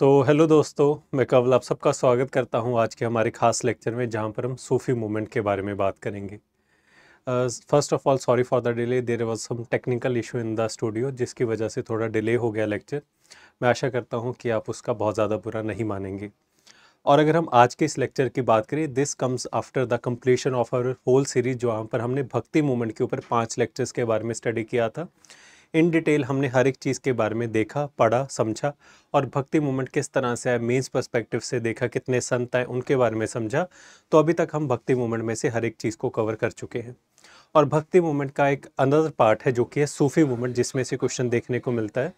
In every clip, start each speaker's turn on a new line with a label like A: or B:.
A: सो so, hello दोस्तों मैं कवल आप सबका स्वागत करता हूं आज के हमारे खास लेक्चर में जहां पर हम सूफी मूवमेंट के बारे में बात करेंगे first of all sorry for the delay there was some technical issue in the studio जिसकी वजह से थोड़ा डिले हो गया लेक्चर मैं आशा करता हूं कि आप उसका बहुत ज़्यादा बुरा नहीं मानेंगे और अगर हम आज के इस लेक्चर की बात करें this comes after the completion of our whole series जहाँ पर हमने भक्ति मूवमेंट के ऊपर पाँच लेक्चर्स के बारे में स्टडी किया था इन डिटेल हमने हर एक चीज़ के बारे में देखा पढ़ा समझा और भक्ति मूवमेंट किस तरह से है मेन्स पर्सपेक्टिव से देखा कितने संत हैं उनके बारे में समझा तो अभी तक हम भक्ति मूवमेंट में से हर एक चीज़ को कवर कर चुके हैं और भक्ति मूवमेंट का एक अनदर पार्ट है जो कि है सूफी मूवमेंट जिसमें से क्वेश्चन देखने को मिलता है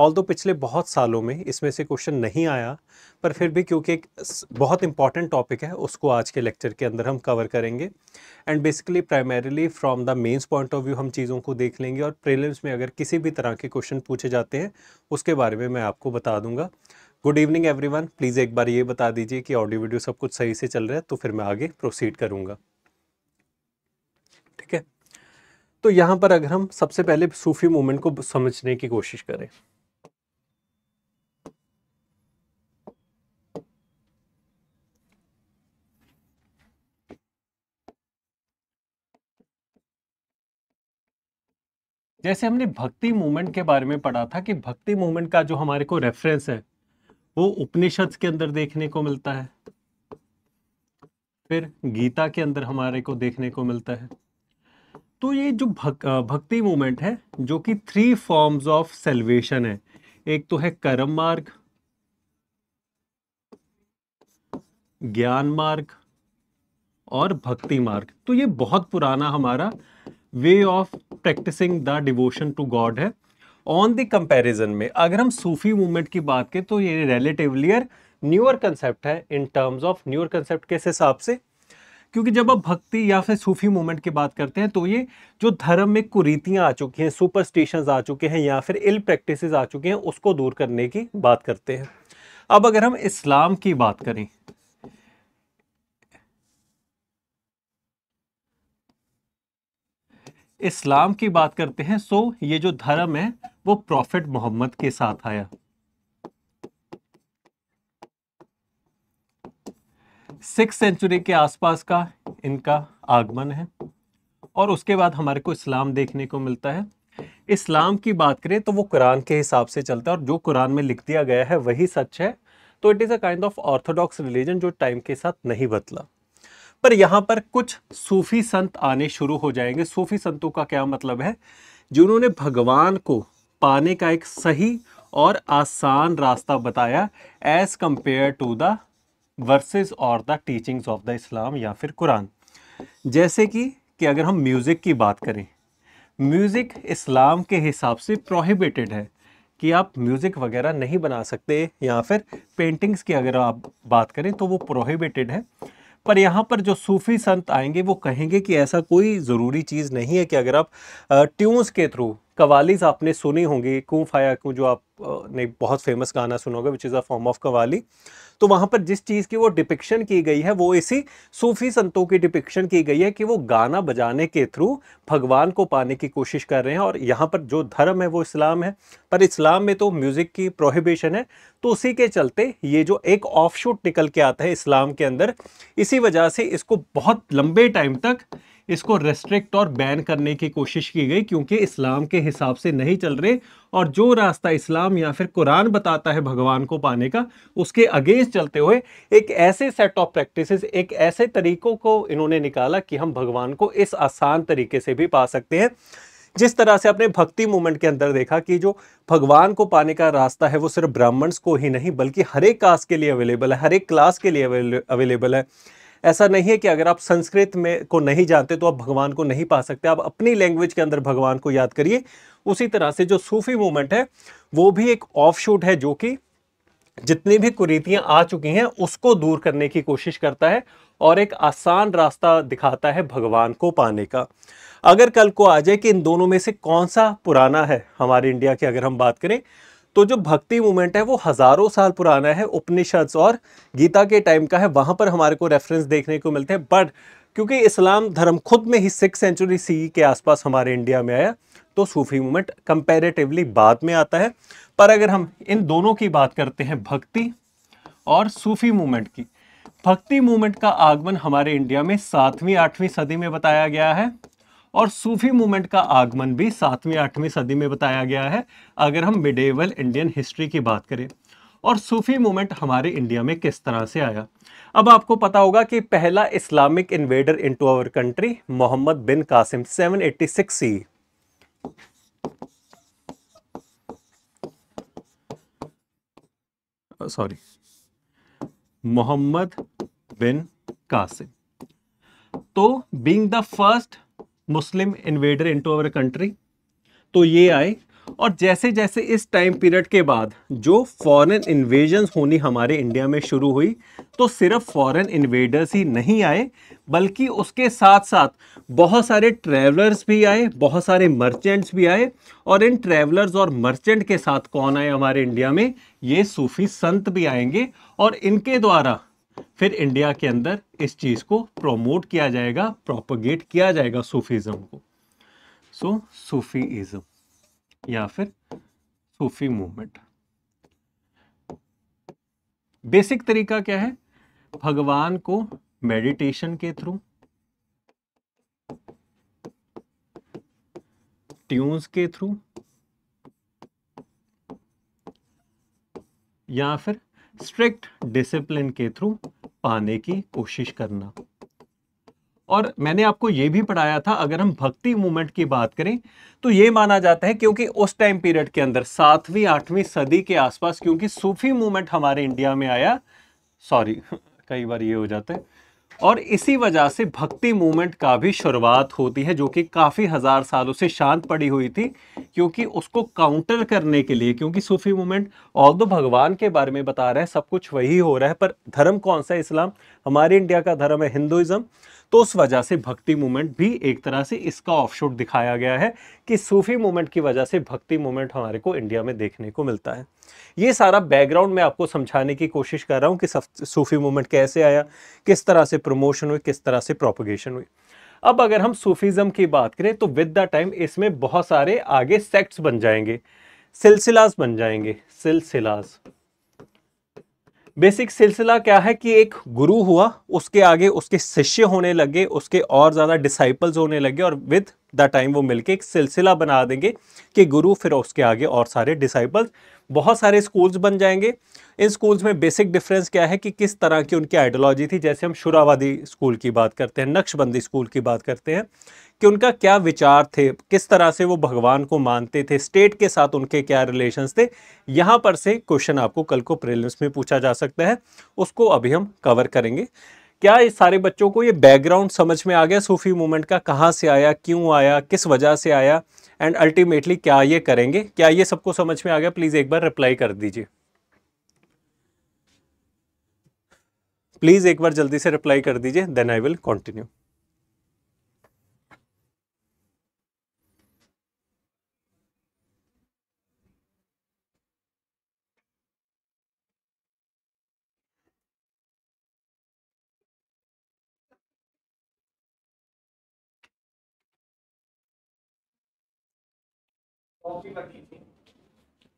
A: ऑल दो पिछले बहुत सालों में इसमें से क्वेश्चन नहीं आया पर फिर भी क्योंकि एक बहुत इंपॉर्टेंट टॉपिक है उसको आज के लेक्चर के अंदर हम कवर करेंगे and basically primarily from the mains point of view हम चीज़ों को देख लेंगे और प्रीलिम्स में अगर किसी भी तरह के क्वेश्चन पूछे जाते हैं उसके बारे में मैं आपको बता दूंगा गुड इवनिंग एवरी प्लीज़ एक बार ये बता दीजिए कि ऑडियो वीडियो सब कुछ सही से चल रहा है तो फिर मैं आगे प्रोसीड करूँगा ठीक है तो यहाँ पर अगर हम सबसे पहले सूफी मूवमेंट को समझने की कोशिश करें जैसे हमने भक्ति मूवमेंट के बारे में पढ़ा था कि भक्ति मूवमेंट का जो हमारे को रेफरेंस है वो उपनिषद के अंदर देखने को मिलता है फिर गीता के अंदर हमारे को देखने को मिलता है तो ये जो भक, भक्ति मूवमेंट है जो कि थ्री फॉर्म्स ऑफ सेल्वेशन है एक तो है कर्म मार्ग ज्ञान मार्ग और भक्ति मार्ग तो ये बहुत पुराना हमारा way of practising the devotion to God है ऑन द कंपैरिजन में अगर हम सूफी मूवमेंट की बात करें तो ये रिलेटिवलियर न्यूअर कंसेप्ट है in terms of newer concept के हिसाब से क्योंकि जब आप भक्ति या फिर सूफी मूवमेंट की बात करते हैं तो ये जो धर्म में कुरीतियाँ आ चुकी हैं सुपरस्टिशंस आ चुके हैं या फिर इल प्रैक्टिस आ चुके हैं उसको दूर करने की बात करते हैं अब अगर हम इस्लाम की बात करें इस्लाम की बात करते हैं सो ये जो धर्म है वो प्रॉफिट मोहम्मद के साथ आया सिक्स सेंचुरी के आसपास का इनका आगमन है और उसके बाद हमारे को इस्लाम देखने को मिलता है इस्लाम की बात करें तो वो कुरान के हिसाब से चलता है और जो कुरान में लिख दिया गया है वही सच है तो it is a kind of orthodox religion जो टाइम के साथ नहीं बदला पर यहाँ पर कुछ सूफी संत आने शुरू हो जाएंगे सूफी संतों का क्या मतलब है जिन्होंने भगवान को पाने का एक सही और आसान रास्ता बताया as compare to the verses और the teachings of the Islam या फिर कुरान जैसे कि कि अगर हम म्यूज़िक की बात करें म्यूज़िक इस्लाम के हिसाब से प्रोहिबिटेड है कि आप म्यूज़िक वगैरह नहीं बना सकते या फिर पेंटिंग्स की अगर आप बात करें तो वो प्रोहिबिटेड है पर यहाँ पर जो सूफी संत आएंगे वो कहेंगे कि ऐसा कोई ज़रूरी चीज़ नहीं है कि अगर आप ट्यून्स के थ्रू कवालीज आपने सुनी होंगी कू फाया कू जो आपने बहुत फेमस गाना सुना होगा which is a form of qawwali तो वहाँ पर जिस चीज़ की वो डिपिक्शन की गई है वो इसी सूफी संतों की डिपिक्शन की गई है कि वो गाना बजाने के थ्रू भगवान को पाने की कोशिश कर रहे हैं और यहाँ पर जो धर्म है वो इस्लाम है पर इस्लाम में तो म्यूज़िक की प्रोहिबिशन है तो उसी के चलते ये जो एक ऑफ शूट निकल के आता है इस्लाम के अंदर इसी वजह से इसको बहुत लंबे टाइम तक इसको रेस्ट्रिक्ट और बैन करने की कोशिश की गई क्योंकि इस्लाम के हिसाब से नहीं चल रहे और जो रास्ता इस्लाम या फिर कुरान बताता है भगवान को पाने का उसके अगेंस्ट चलते हुए एक ऐसे सेट ऑफ प्रैक्टिसेस एक ऐसे तरीकों को इन्होंने निकाला कि हम भगवान को इस आसान तरीके से भी पा सकते हैं जिस तरह से आपने भक्ति मूवमेंट के अंदर देखा कि जो भगवान को पाने का रास्ता है वो सिर्फ ब्राह्मण्स को ही नहीं बल्कि हर एक कास्ट के लिए अवेलेबल है हर एक क्लास के लिए अवेलेबल है ऐसा नहीं है कि अगर आप संस्कृत में को नहीं जानते तो आप भगवान को नहीं पा सकते आप अपनी लैंग्वेज के अंदर भगवान को याद करिए उसी तरह से जो सूफी मूवमेंट है वो भी एक ऑफ शूट है जो कि जितनी भी कुरीतियां आ चुकी हैं उसको दूर करने की कोशिश करता है और एक आसान रास्ता दिखाता है भगवान को पाने का अगर कल को आ जाए कि इन दोनों में से कौन सा पुराना है हमारे इंडिया की अगर हम बात करें तो जो भक्ति मूवमेंट है वो हज़ारों साल पुराना है उपनिषद और गीता के टाइम का है वहाँ पर हमारे को रेफरेंस देखने को मिलते हैं बट क्योंकि इस्लाम धर्म खुद में ही सिक्स सेंचुरी सी के आसपास हमारे इंडिया में आया तो सूफी मूवमेंट कंपेरेटिवली बाद में आता है पर अगर हम इन दोनों की बात करते हैं भक्ति और सूफी मूवमेंट की भक्ति मूवमेंट का आगमन हमारे इंडिया में सातवीं आठवीं सदी में बताया गया है और सूफी मूवमेंट का आगमन भी सातवीं आठवीं सदी में बताया गया है अगर हम मिडेवल इंडियन हिस्ट्री की बात करें और सूफी मूवमेंट हमारे इंडिया में किस तरह से आया अब आपको पता होगा कि पहला Islamic invader into our country Muhammad bin Qasim 786 C sorry Muhammad bin Qasim तो being the first Muslim invader into our country तो ये आए और जैसे जैसे इस टाइम पीरियड के बाद जो फॉरेन इन्वेजन होनी हमारे इंडिया में शुरू हुई तो सिर्फ फॉरेन इन्वेडर्स ही नहीं आए बल्कि उसके साथ साथ बहुत सारे ट्रैवलर्स भी आए बहुत सारे मर्चेंट्स भी आए और इन ट्रैवलर्स और मर्चेंट के साथ कौन आए हमारे इंडिया में ये सूफी संत भी आएंगे और इनके द्वारा फिर इंडिया के अंदर इस चीज़ को प्रोमोट किया जाएगा प्रोपोगेट किया जाएगा सूफीज़म को सो सूफीज़म या फिर सूफी मूवमेंट बेसिक तरीका क्या है भगवान को मेडिटेशन के थ्रू ट्यून्स के थ्रू या फिर स्ट्रिक्ट डिसिप्लिन के थ्रू पाने की कोशिश करना और मैंने आपको यह भी पढ़ाया था अगर हम भक्ति मूवमेंट की बात करें तो यह माना जाता है क्योंकि उस टाइम पीरियड के अंदर सातवीं आठवीं सदी के आसपास क्योंकि सूफी मूवमेंट हमारे इंडिया में आया सॉरी कई बार ये हो जाता है और इसी वजह से भक्ति मूवमेंट का भी शुरुआत होती है जो कि काफ़ी हज़ार सालों से शांत पड़ी हुई थी क्योंकि उसको काउंटर करने के लिए क्योंकि सूफी मूवमेंट और तो भगवान के बारे में बता रहा है सब कुछ वही हो रहा है पर धर्म कौन सा है इस्लाम हमारे इंडिया का धर्म है हिंदुज़म तो उस वजह से भक्ति मूवमेंट भी एक तरह से इसका ऑफशूट दिखाया गया है कि सूफी मूवमेंट की वजह से भक्ति मूवमेंट हमारे को इंडिया में देखने को मिलता है ये सारा बैकग्राउंड मैं आपको समझाने की कोशिश कर रहा हूँ कि सूफी मूवमेंट कैसे आया किस तरह से प्रमोशन हुई किस तरह से प्रोपोगेशन हुई अब अगर हम सूफीज़म की बात करें तो विद द टाइम इसमें बहुत सारे आगे सेक्ट्स बन जाएंगे सिलसिलास बन जाएंगे सिलसिलास बेसिक सिलसिला क्या है कि एक गुरु हुआ उसके आगे उसके शिष्य होने लगे उसके और ज़्यादा डिसाइपल्स होने लगे और विद द टाइम वो मिलके एक सिलसिला बना देंगे कि गुरु फिर उसके आगे और सारे डिसाइपल्स बहुत सारे स्कूल्स बन जाएंगे इन स्कूल्स में बेसिक डिफरेंस क्या है कि किस तरह की उनकी आइडियोलॉजी थी जैसे हम शुरावादी स्कूल की बात करते हैं नक्शबंदी स्कूल की बात करते हैं कि उनका क्या विचार थे किस तरह से वो भगवान को मानते थे स्टेट के साथ उनके क्या रिलेशन थे यहाँ पर से क्वेश्चन आपको कल को प्रेलिम्स में पूछा जा सकता है उसको अभी हम कवर करेंगे क्या ये सारे बच्चों को ये बैकग्राउंड समझ में आ गया सूफी मूवमेंट का कहाँ से आया क्यों आया किस वजह से आया एंड अल्टीमेटली क्या ये करेंगे क्या ये सबको समझ में आ गया प्लीज़ एक बार रिप्लाई कर दीजिए प्लीज़ एक बार जल्दी से रिप्लाई कर दीजिए देन आई विल कंटिन्यू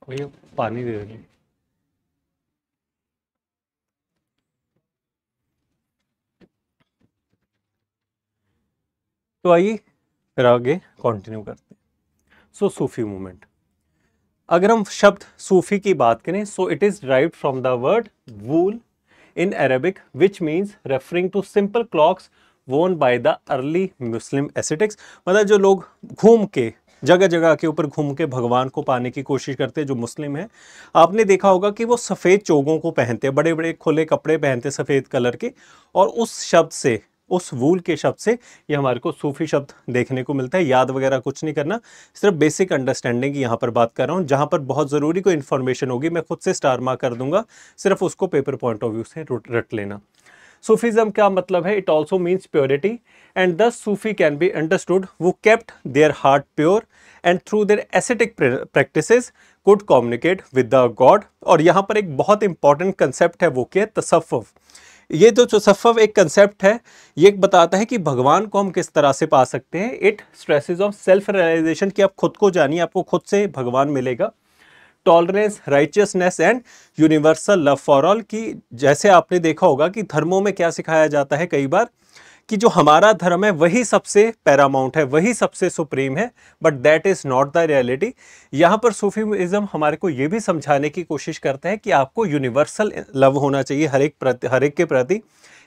A: भैया पानी दे देंगे तो आइए फिर आगे कंटिन्यू करते हैं सो सूफी मूवमेंट अगर हम शब्द सूफी की बात करें so it is drive from the word wool in Arabic which means referring to simple cloaks worn by the early Muslim ascetics मतलब जो लोग घूम के जगह जगह के ऊपर घूम के भगवान को पाने की कोशिश करते हैं जो मुस्लिम हैं आपने देखा होगा कि वो सफ़ेद चोगों को पहनते हैं बड़े बड़े खुले कपड़े पहनते सफ़ेद कलर के और उस शब्द से उस वूल के शब्द से ये हमारे को सूफी शब्द देखने को मिलता है याद वगैरह कुछ नहीं करना सिर्फ बेसिक अंडरस्टैंडिंग यहाँ पर बात कर रहा हूँ जहाँ पर बहुत ज़रूरी कोई इन्फॉर्मेशन होगी मैं खुद से स्टार मार्क कर दूंगा सिर्फ उसको पेपर पॉइंट ऑफ व्यू से रट लेना सूफीज़म का मतलब है it also means purity and thus Sufi can be understood वो kept their heart pure and through their ascetic practice could communicate with the God और यहाँ पर एक बहुत इंपॉर्टेंट कंसेप्ट है वो क्या है तसफ़ ये जो तसफ़ एक कंसेप्ट है ये एक बताता है कि भगवान को हम किस तरह से पा सकते हैं it stresses of self realisation कि आप खुद को जानिए आपको खुद से भगवान मिलेगा tolerance righteousness and universal love for all की जैसे आपने देखा होगा कि धर्मों में क्या सिखाया जाता है कई बार कि जो हमारा धर्म है वही सबसे पैरामाउंट है वही सबसे सुप्रीम है but that is not the reality यहाँ पर सूफीज़म हमारे को ये भी समझाने की कोशिश करते हैं कि आपको यूनिवर्सल लव होना चाहिए हर एक प्रति हर एक के प्रति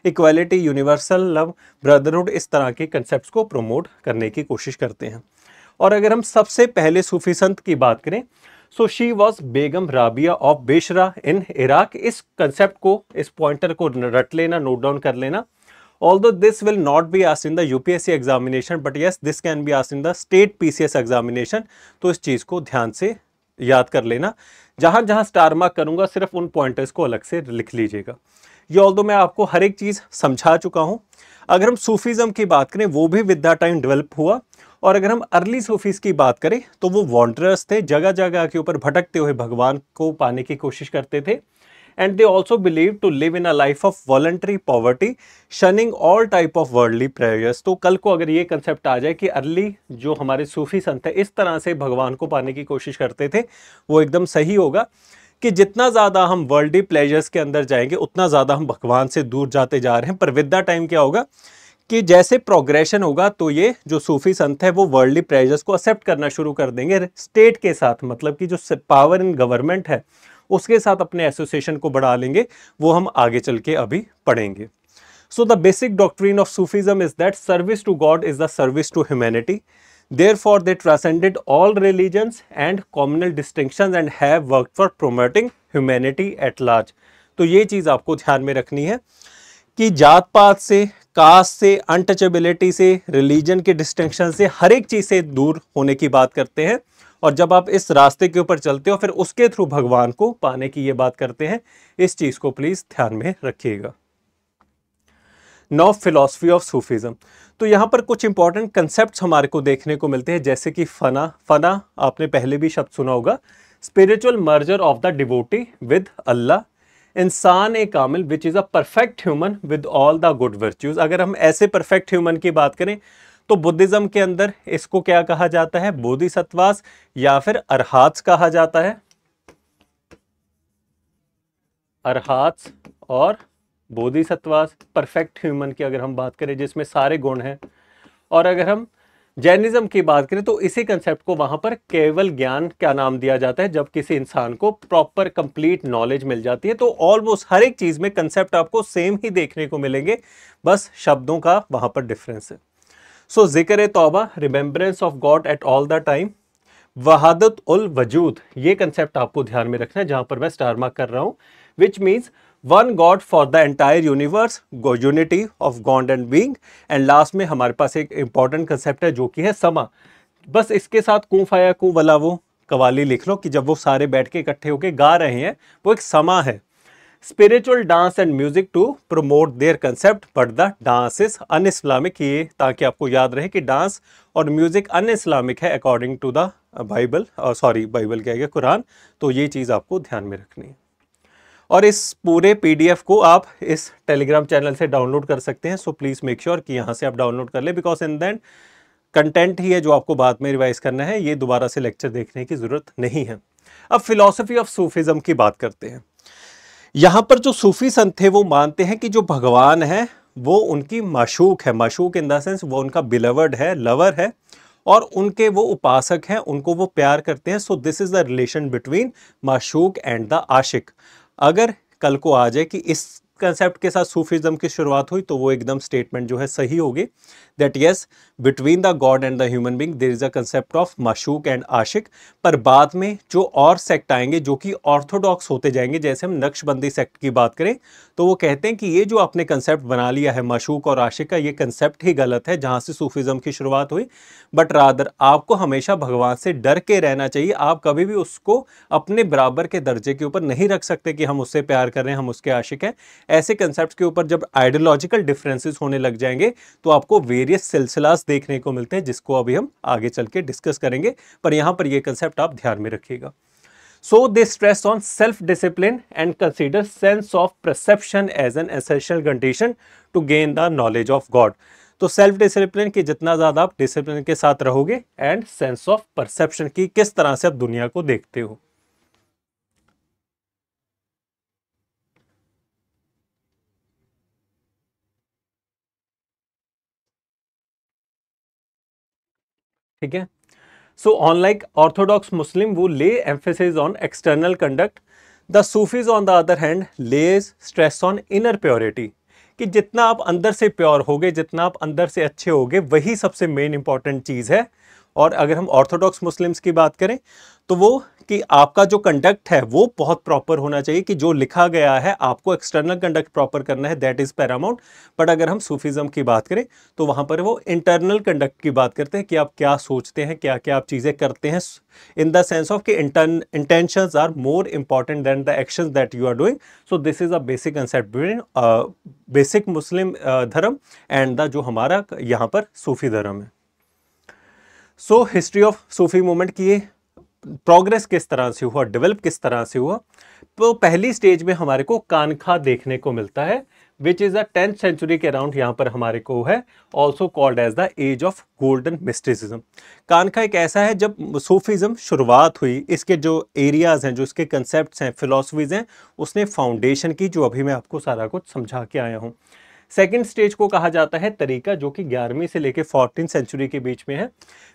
A: इक्वालिटी यूनिवर्सल लव ब्रदरहुड इस तरह के कंसेप्ट को प्रमोट करने की कोशिश करते हैं और अगर हम सबसे पहले सूफी संत की बात करें so she was Begum Rabia of Basra in Iraq इस कंसेप्ट को इस पॉइंटर को रट लेना नोट डाउन कर लेना ऑल दो this will not be us in the U P S C examination but yes this can be us in the state P C S examination तो इस चीज़ को ध्यान से याद कर लेना जहाँ जहाँ स्टार मार्क करूँगा सिर्फ उन पॉइंटर्स को अलग से लिख लीजिएगा ये ऑल दो मैं आपको हर एक चीज़ समझा चुका हूँ अगर हम सूफीज़म की बात करें वो भी विद द टाइम डेवलप हुआ और अगर हम अर्ली सूफीज़ की बात करें तो वो वॉन्ड्रर्स थे जगह जगह के ऊपर भटकते हुए भगवान को पाने की कोशिश करते थे and they also believe to live in a life of voluntary poverty shunning all type of worldly prayers तो कल को अगर ये कंसेप्ट आ जाए कि अर्ली जो हमारे सूफी संत है इस तरह से भगवान को पाने की कोशिश करते थे वो एकदम सही होगा कि जितना ज़्यादा हम वर्ल्डी प्लेजर्स के अंदर जाएंगे उतना ज़्यादा हम भगवान से दूर जाते जा रहे हैं पर विद द टाइम क्या होगा कि जैसे प्रोग्रेशन होगा तो ये जो सूफी संत है वो वर्ल्डली प्रेजर्स को एक्सेप्ट करना शुरू कर देंगे स्टेट के साथ मतलब कि जो पावर इन गवर्नमेंट है उसके साथ अपने एसोसिएशन को बढ़ा लेंगे वो हम आगे चल के अभी पढ़ेंगे so the basic doctrine of Sufism is that service to God is the service to humanity therefore they transcended all religions and communal distinction and have work for promoting humanity at large तो ये चीज़ आपको ध्यान में रखनी है कि जात पात से कास्ट से अनटचेबिलिटी से रिलीजन के डिस्टिंक्शन से हर एक चीज़ से दूर होने की बात करते हैं और जब आप इस रास्ते के ऊपर चलते हो फिर उसके थ्रू भगवान को पाने की ये बात करते हैं इस चीज़ को प्लीज़ ध्यान में रखिएगा नौ फिलोसफी ऑफ सूफीज़म तो यहाँ पर कुछ इंपॉर्टेंट कंसेप्ट हमारे को देखने को मिलते हैं जैसे कि फ़ना फ़ना आपने पहले भी शब्द सुना होगा spiritual merger of the devotee with Allah इंसान ए कामिल which is a perfect human with all the good virtues अगर हम ऐसे परफेक्ट ह्यूमन की बात करें तो बुद्धिज़्म के अंदर इसको क्या कहा जाता है बोधिसत्वास या फिर अरहात्स कहा जाता है अरहात्स और बोधिसत्वास परफेक्ट ह्यूमन की अगर हम बात करें जिसमें सारे गुण हैं और अगर हम जैनिज्म की बात करें तो इसी कंसेप्ट को वहाँ पर केवल ज्ञान क्या नाम दिया जाता है जब किसी इंसान को प्रॉपर कंप्लीट नॉलेज मिल जाती है तो ऑलमोस्ट हर एक चीज़ में कंसेप्ट आपको सेम ही देखने को मिलेंगे बस शब्दों का वहां पर डिफरेंस है सो जिक्र तोबा remembrance of God at all the time वहादत उल वजूद ये कंसेप्ट आपको ध्यान में रखना है जहाँ पर मैं स्टार मार्क कर रहा हूँ which means one God for the entire universe unity of God and being and last में हमारे पास एक इंपॉर्टेंट कंसेप्ट है जो कि है समा बस इसके साथ कू फाया कू वाला वो कवाली लिख लो कि जब वो सारे बैठ के इकट्ठे होके गा रहे हैं वो एक समा है spiritual dance and music to promote their concept but the dance is un Islamic ये ताकि आपको याद रहे कि डांस और म्यूजिक अन इस्लामिक है according to the Bible sorry Bible क्या गया कुरान तो ये चीज़ आपको ध्यान में रखनी है और इस पूरे पीडीएफ को आप इस टेलीग्राम चैनल से डाउनलोड कर सकते हैं सो प्लीज़ मेक श्योर कि यहाँ से आप डाउनलोड कर लें बिकॉज इन दैन कंटेंट ही है जो आपको बाद में रिवाइज करना है ये दोबारा से लेक्चर देखने की ज़रूरत नहीं है अब फिलोसफी ऑफ सूफिज्म की बात करते हैं यहाँ पर जो सूफी संत थे वो मानते हैं कि जो भगवान है वो उनकी मशूक है मशूक इन द सेंस वो उनका बिलवर्ड है लवर है और उनके वो उपासक हैं उनको वो प्यार करते हैं so this is the relation between माशूक एंड द आशिक अगर कल को आ जाए कि इस कंसेप्ट के साथ सूफिज्म की शुरुआत हुई तो वो एकदम स्टेटमेंट जो है सही होगी that yes between the God and the human being there is a concept of मशूक एंड आशिक पर बाद में जो और सेक्ट आएंगे जो कि ऑर्थोडॉक्स होते जाएंगे जैसे हम नक्शबंदी सेक्ट की बात करें तो वो कहते हैं कि ये जो आपने कंसेप्ट बना लिया है मशूक और आशिक का ये कंसेप्ट ही गलत है जहाँ से सूफिज्म की शुरुआत हुई बट रादर आपको हमेशा भगवान से डर के रहना चाहिए आप कभी भी उसको अपने बराबर के दर्जे के ऊपर नहीं रख सकते कि हम उससे प्यार कर रहे हैं हम उसके आशिक हैं ऐसे कंसेप्ट के ऊपर जब आइडियोलॉजिकल डिफरेंसेस होने लग जाएंगे तो आपको वेरियस सिलसिलास देखने को मिलते हैं जिसको अभी हम आगे चल के डिस्कस करेंगे पर यहाँ पर यह कंसेप्ट आप ध्यान में रखिएगा so they stress on self discipline and consider sense of perception as an essential condition to gain the knowledge of God तो सेल्फ डिसिप्लिन की जितना ज़्यादा आप डिसिप्लिन के साथ रहोगे एंड सेंस ऑफ परसेप्शन की किस तरह से आप दुनिया को देखते हो ठीक है सो ऑनलाइक ऑर्थोडॉक्स मुस्लिम वो lay emphasis on external conduct the Sufis on the other hand lays stress on inner purity कि जितना आप अंदर से प्योर हो गए जितना आप अंदर से अच्छे हो गए वही सबसे मेन इंपॉर्टेंट चीज़ है और अगर हम ऑर्थोडॉक्स मुस्लिम्स की बात करें तो वो कि आपका जो कंडक्ट है वो बहुत प्रॉपर होना चाहिए कि जो लिखा गया है आपको एक्सटर्नल कंडक्ट प्रॉपर करना है दैट इज़ पैरामाउंट बट अगर हम सूफिज्म की बात करें तो वहां पर वो इंटरनल कंडक्ट की बात करते हैं कि आप क्या सोचते हैं क्या क्या आप चीज़ें करते हैं इन द सेंस ऑफ कि intention are more important than the action that you are doing so this is a basic concept basic Muslim धर्म एंड द जो हमारा यहाँ पर सूफी धर्म है so history of Sufi movement की प्रोग्रेस किस तरह से हुआ डेवलप किस तरह से हुआ तो पहली स्टेज में हमारे को कानखा देखने को मिलता है which is a tenth century के अराउंड यहाँ पर हमारे को है also called as the age of golden mysticism कानखा एक ऐसा है जब सूफिज्म शुरुआत हुई इसके जो एरियाज़ हैं जो इसके कंसेप्ट हैं फिलोसफीज़ हैं उसने फाउंडेशन की जो अभी मैं आपको सारा कुछ समझा के आया हूँ सेकेंड स्टेज को कहा जाता है तरीका जो कि ग्यारहवीं से लेकर फोर्टीन सेंचुरी के बीच में है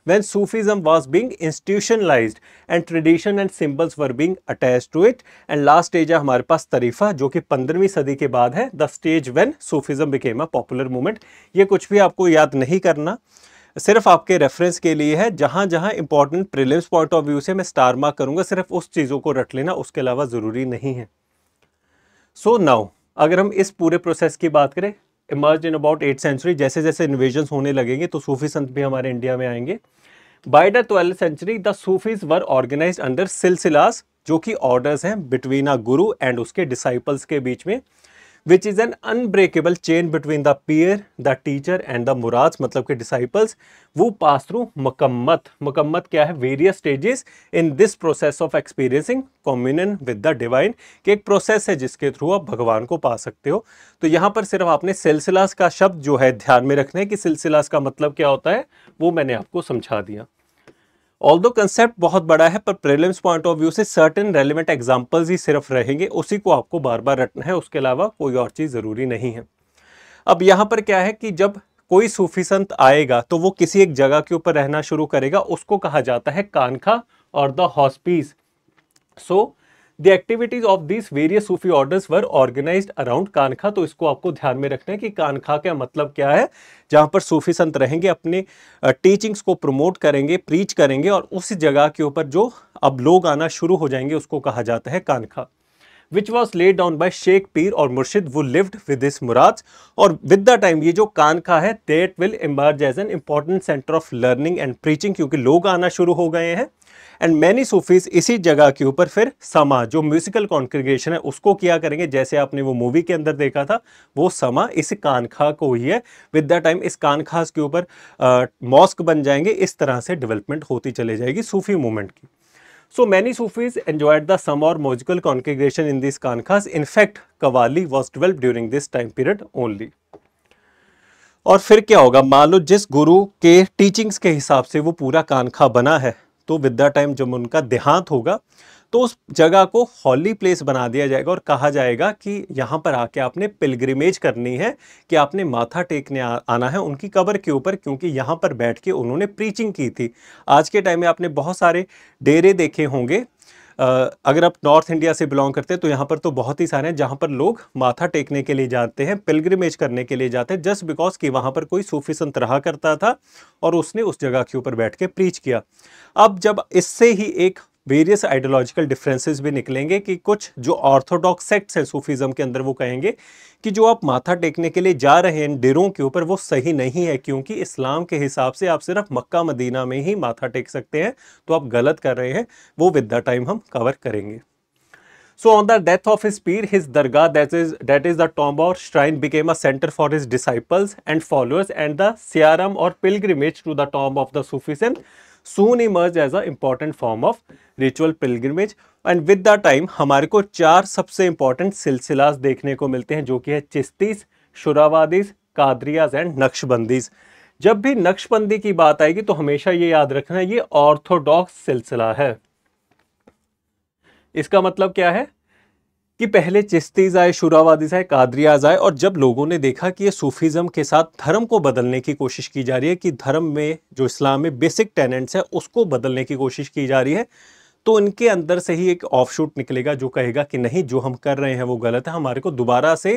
A: when Sufism was being institutionalise and tradition and symbols were being attach to it and last stage है हमारे पास तरीफा जो कि पंद्रहवीं सदी के बाद है the stage when Sufism became a popular movement ये कुछ भी आपको याद नहीं करना सिर्फ आपके रेफरेंस के लिए है जहाँ जहाँ important prelims point of view से मैं स्टार मार्क करूँगा सिर्फ उस चीज़ों को रट लेना उसके अलावा ज़रूरी नहीं है सो so नाउ अगर हम इस पूरे प्रोसेस की बात करें emerge in about eight century जैसे जैसे इन्वेजन होने लगेंगे तो सूफी संत भी हमारे इंडिया में आएंगे by the twelfth century the Sufis were organise under सिलसिलास जो कि ऑर्डर्स हैं बिटवीन अ गुरु एंड उसके डिसाइपल्स के बीच में which is an unbreakable chain between the पीयर द टीचर एंड द मुराद मतलब के डिसाइपल्स वो पास थ्रू मकम्मत मकम्मत क्या है various stages in this process of experiencing commune with the divine कि एक प्रोसेस है जिसके थ्रू आप भगवान को पा सकते हो तो यहाँ पर सिर्फ आपने सिलसिलास का शब्द जो है ध्यान में रखना है कि सिलसिलास का मतलब क्या होता है वो मैंने आपको समझा दिया ऑल दो कंसेप्ट बहुत बड़ा है पर प्रेलिम्स पॉइंट ऑफ व्यू से सर्टेन रेलिवेंट एग्जाम्पल्स ही सिर्फ रहेंगे उसी को आपको बार बार रटना है उसके अलावा कोई और चीज़ ज़रूरी नहीं है अब यहाँ पर क्या है कि जब कोई सूफी संत आएगा तो वो किसी एक जगह के ऊपर रहना शुरू करेगा उसको कहा जाता है कानखा और the hospice so the activities of this various Sufi orders were organise around कानखा तो इसको आपको ध्यान में रखना है कि कानखा का मतलब क्या है जहाँ पर सूफी संत रहेंगे अपने टीचिंग्स को प्रमोट करेंगे प्रीच करेंगे और उस जगह के ऊपर जो अब लोग आना शुरू हो जाएंगे उसको कहा जाता है कानखा which was laid down by शेख पीर और मुर्शिद वो लिव्ड विद इस मुराद और विद द टाइम ये जो कानखा है that will emerge as an important centre of learning and preaching क्योंकि लोग आना शुरू हो गए हैं एंड मैनी सूफीज इसी जगह के ऊपर फिर समा जो म्यूजिकल कॉन्ग्रीगेशन है उसको किया करेंगे जैसे आपने वो मूवी के अंदर देखा था वो समा इस कानखा को ही है विद द टाइम इस कानखास के ऊपर मॉस्क बन जाएंगे इस तरह से डेवलपमेंट होती चले जाएगी सूफी मूवमेंट की so many Sufis enjoyed the सम और म्यूजिकल congregation इन दिस कान खास in fact qawwali was develop during this time period only और फिर क्या होगा मान लो जिस गुरु के टीचिंग्स के हिसाब से वो पूरा कानखा बना है तो विद द टाइम जब उनका देहांत होगा तो उस जगह को हॉली प्लेस बना दिया जाएगा और कहा जाएगा कि यहाँ पर आके आपने पिलग्रिमेज करनी है कि आपने माथा टेकने आना है उनकी कबर के ऊपर क्योंकि यहाँ पर बैठ के उन्होंने प्रीचिंग की थी आज के टाइम में आपने बहुत सारे डेरे देखे होंगे अगर आप नॉर्थ इंडिया से बिलोंग करते हैं तो यहाँ पर तो बहुत ही सारे हैं जहाँ पर लोग माथा टेकने के लिए जाते हैं पिलग्रिमेज करने के लिए जाते हैं जस्ट बिकॉज कि वहाँ पर कोई सूफी संत रहा करता था और उसने उस जगह के ऊपर बैठ के प्रीच किया अब जब इससे ही एक वेरियस आइडियोलॉजिकल डिफरेंसेस भी निकलेंगे कि कुछ जो ऑर्थोडॉक्स सेक्ट्स हैं सूफिज्म के अंदर वो कहेंगे कि जो आप माथा टेकने के लिए जा रहे हैं डेरों के ऊपर वो सही नहीं है क्योंकि इस्लाम के हिसाब से आप सिर्फ मक्का मदीना में ही माथा टेक सकते हैं तो आप गलत कर रहे हैं वो विद द टाइम हम कवर करेंगे so on the death of his पीर his dargah that is that is the tomb और shrine became a centre for his disciples and followers and the सियारम और pilgrimage to the tomb of the Sufis soon emerge as a important form of ritual pilgrimage and with the time हमारे को चार सबसे important सिलसिलास देखने को मिलते हैं जो कि है चिस्तीस शुरावादीज कादरियाज एंड नक्शबंदीज जब भी नक्शबंदी की बात आएगी तो हमेशा ये याद रखना ये ऑर्थोडॉक्स सिलसिला है इसका मतलब क्या है कि पहले चिश्तीज आए शुरावादीज आए कादरियाज आए और जब लोगों ने देखा कि ये सूफीज़म के साथ धर्म को बदलने की कोशिश की जा रही है कि धर्म में जो इस्लाम में बेसिक टेनेंट्स है उसको बदलने की कोशिश की जा रही है तो इनके अंदर से ही एक ऑफशूट निकलेगा जो कहेगा कि नहीं जो हम कर रहे हैं वो गलत है हमारे को दोबारा से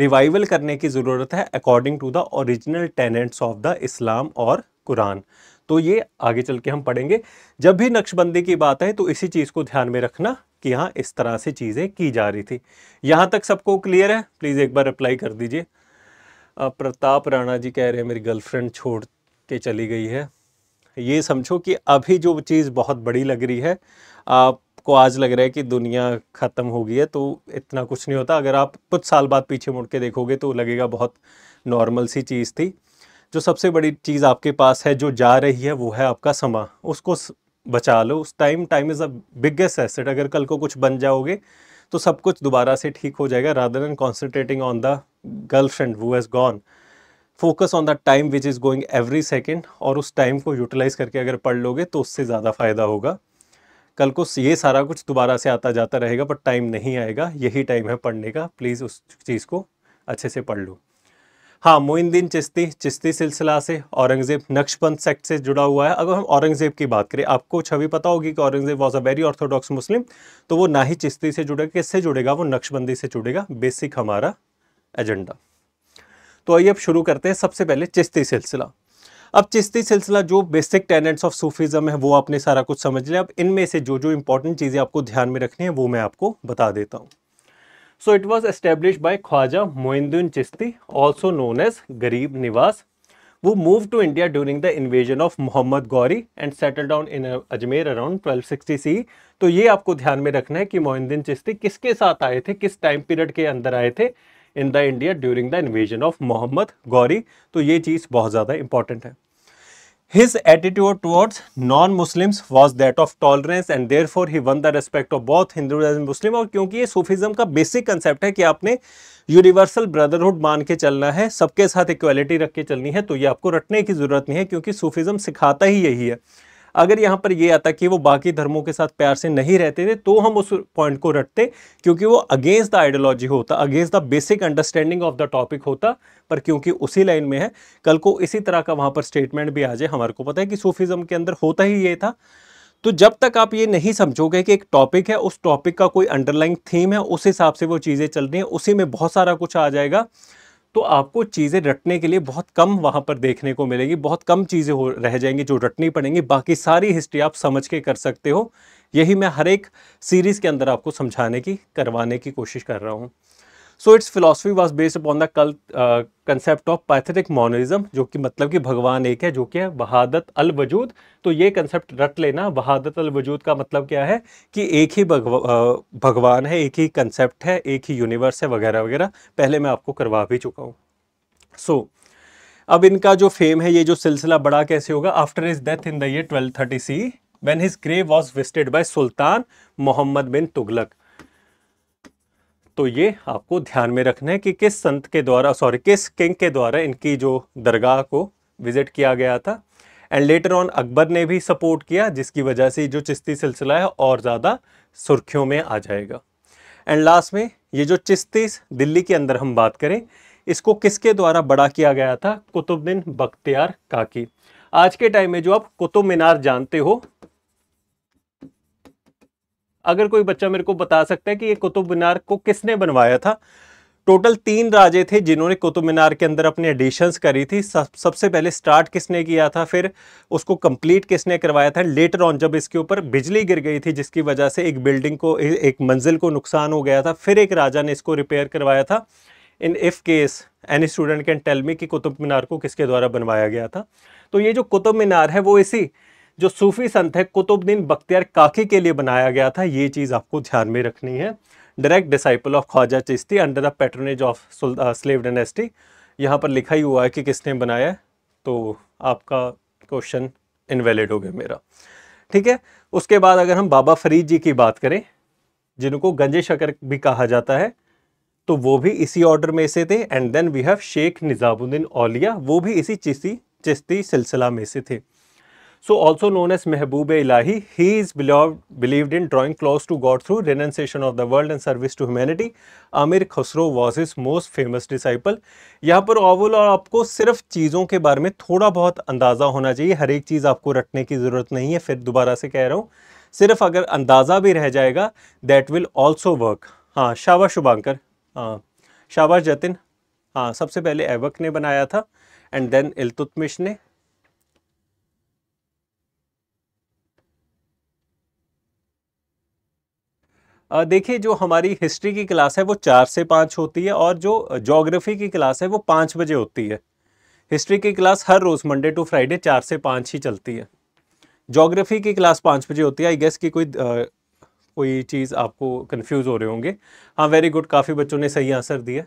A: रिवाइवल करने की ज़रूरत है according to the original tenets of the Islam और कुरान तो ये आगे चल के हम पढ़ेंगे जब भी नक्शबंदी की बात है तो इसी चीज़ को ध्यान में रखना कि हाँ इस तरह से चीज़ें की जा रही थी यहाँ तक सबको क्लियर है प्लीज़ एक बार अप्लाई कर दीजिए प्रताप राणा जी कह रहे हैं मेरी गर्लफ्रेंड छोड़ के चली गई है ये समझो कि अभी जो चीज़ बहुत बड़ी लग रही है आपको आज लग रहा है कि दुनिया ख़त्म हो गई है तो इतना कुछ नहीं होता अगर आप कुछ साल बाद पीछे मुड़ के देखोगे तो लगेगा बहुत नॉर्मल सी चीज़ थी जो सबसे बड़ी चीज़ आपके पास है जो जा रही है वो है आपका समा उसको बचा लो उस time time is a biggest asset अगर कल को कुछ बन जाओगे तो सब कुछ दोबारा से ठीक हो जाएगा rather an concentrating on the girlfriend वो has gone focus on the time which is going every second और उस टाइम को यूटिलाइज करके अगर पढ़ लोगे तो उससे ज़्यादा फ़ायदा होगा कल को ये सारा कुछ दोबारा से आता जाता रहेगा पर टाइम नहीं आएगा यही टाइम है पढ़ने का प्लीज़ उस चीज़ को अच्छे से पढ़ लो हाँ मोइनुद्दीन चिश्ती चिश्ती सिलसिला से औरंगज़ेब नक्शबंद सेक्ट से जुड़ा हुआ है अगर हम औरंगज़ेब की बात करें आपको छवि पता होगी कि Aurangzeb was a very orthodox Muslim तो वो ना ही चिश्ती से जुड़ेगा किससे जुड़ेगा वो नक्शबंदी से जुड़ेगा बेसिक हमारा एजेंडा तो आइए अब शुरू करते हैं सबसे पहले चिश्ती सिलसिला अब चिश्ती सिलसिला जो बेसिक टेनेंट्स ऑफ सूफीज़म है वो आपने सारा कुछ समझ लिया अब इनमें से जो जो इंपॉर्टेंट चीज़ें आपको ध्यान में रखनी है वो मैं आपको बता देता हूँ so it was establish by Khwaja Moinuddin Chishti also known as Garib Niwas वो move to India during the invasion of Mohammad Ghori and settle down in Ajmer around 1260 C तो ये आपको ध्यान में रखना है कि मोइनुद्दीन चिश्ती किसके साथ आए थे किस टाइम पीरियड के अंदर आए थे in the India during the invasion of Mohammad Ghori तो ये चीज़ बहुत ज़्यादा इंपॉर्टेंट है His attitude towards non-Muslims was that of tolerance and therefore he won the respect of both Hindus and Muslim और क्योंकि ये सूफिज्म का बेसिक कंसेप्ट है कि आपने यूनिवर्सल ब्रदरहुड मान के चलना है सबके साथ इक्वलिटी रख के चलनी है तो ये आपको रटने की ज़रूरत नहीं है क्योंकि सूफिज्म सिखाता ही यही है अगर यहाँ पर ये आता कि वो बाकी धर्मों के साथ प्यार से नहीं रहते थे तो हम उस पॉइंट को रटते क्योंकि वो अगेंस्ट द आइडियोलॉजी होता against the basic understanding of the topic होता पर क्योंकि उसी लाइन में है कल को इसी तरह का वहाँ पर स्टेटमेंट भी आ जाए हमारे को पता है कि सूफिज़म के अंदर होता ही ये था तो जब तक आप ये नहीं समझोगे कि एक टॉपिक है उस टॉपिक का कोई अंडरलाइन थीम है उस हिसाब से वो चीज़ें चल रही हैं उसी में बहुत सारा कुछ आ जाएगा तो आपको चीज़ें रटने के लिए बहुत कम वहाँ पर देखने को मिलेगी बहुत कम चीज़ें हो रह जाएंगी जो रटनी पड़ेंगी बाकी सारी हिस्ट्री आप समझ के कर सकते हो यही मैं हर एक सीरीज़ के अंदर आपको समझाने की करवाने की कोशिश कर रहा हूँ so its philosophy was based upon the core concept of pantheistic monism जो कि मतलब कि भगवान एक है जो कि है वहादत अल वजूद तो ये कंसेप्ट रट लेना वहादत अल वजूद का मतलब क्या है कि एक ही भगवान है एक ही कंसेप्ट है एक ही यूनिवर्स है वगैरह वगैरह पहले मैं आपको करवा भी चुका हूँ सो so, अब इनका जो फेम है ये जो सिलसिला बड़ा कैसे होगा after his death in the year twelve thirty C when his grave was visited by Sultan Mohammad bin Tughlaq तो ये आपको ध्यान में रखना है कि किस संत के द्वारा सॉरी किस किंग के द्वारा इनकी जो दरगाह को विज़िट किया गया था एंड लेटर ऑन अकबर ने भी सपोर्ट किया जिसकी वजह से जो चिश्ती सिलसिला है और ज़्यादा सुर्खियों में आ जाएगा एंड लास्ट में ये जो चिश्ती दिल्ली के अंदर हम बात करें इसको किसके द्वारा बड़ा किया गया था कुतुबद्दीन बख्तियार काकी आज के टाइम में जो आप कुतुब मीनार जानते हो अगर कोई बच्चा मेरे को बता सकता है कि ये कुतुब मीनार को किसने बनवाया था टोटल तीन राजे थे जिन्होंने कुतुब मीनार के अंदर अपने एडिशंस करी थी सब सबसे पहले स्टार्ट किसने किया था फिर उसको कंप्लीट किसने करवाया था लेटर ऑन जब इसके ऊपर बिजली गिर गई थी जिसकी वजह से एक बिल्डिंग को एक मंजिल को नुकसान हो गया था फिर एक राजा ने इसको रिपेयर करवाया था in if case any student can tell me कि कुतुब मीनार को किसके द्वारा बनवाया गया था तो ये जो कुतुब मीनार है वो इसी जो सूफी संत है कुतुबद्दीन बख्तियार काकी के लिए बनाया गया था ये चीज़ आपको ध्यान में रखनी है direct disciple of Khwaja Chishti under the patronage of slave dynasty यहाँ पर लिखा ही हुआ है कि किसने बनाया तो आपका क्वेश्चन इनवैलिड हो गया मेरा ठीक है उसके बाद अगर हम बाबा फरीद जी की बात करें जिनको गंजे शकर भी कहा जाता है तो वो भी इसी ऑर्डर में से थे and then we have Sheikh Nizamuddin Auliya वो भी इसी चिश्ती चिश्ती सिलसिला में से थे so also known as Mehboob Ilahi he is believed in drawing close to God through renunciation of the world and service to humanity Amir Khusrau was his most famous disciple यहाँ पर ओवल और आपको सिर्फ चीज़ों के बारे में थोड़ा बहुत अंदाज़ा होना चाहिए हर एक चीज़ आपको रखने की ज़रूरत नहीं है फिर दोबारा से कह रहा हूँ सिर्फ अगर अंदाज़ा भी रह जाएगा दैट विल ऑल्सो वर्क हाँ शाबा शुभांकर हाँ शाबा जतिन हाँ सबसे पहले एवक ने बनाया था एंड देन इलतुतमिश ने देखिए जो हमारी हिस्ट्री की क्लास है वो चार से पाँच होती है और जो जोग्राफी की क्लास है वो पाँच बजे होती है हिस्ट्री की क्लास हर रोज़ मंडे टू फ्राइडे चार से पाँच ही चलती है जोग्राफी की क्लास पाँच बजे होती है आई गेस की कोई आ, कोई चीज़ आपको कंफ्यूज हो रहे होंगे हाँ वेरी गुड काफ़ी बच्चों ने सही आंसर दिया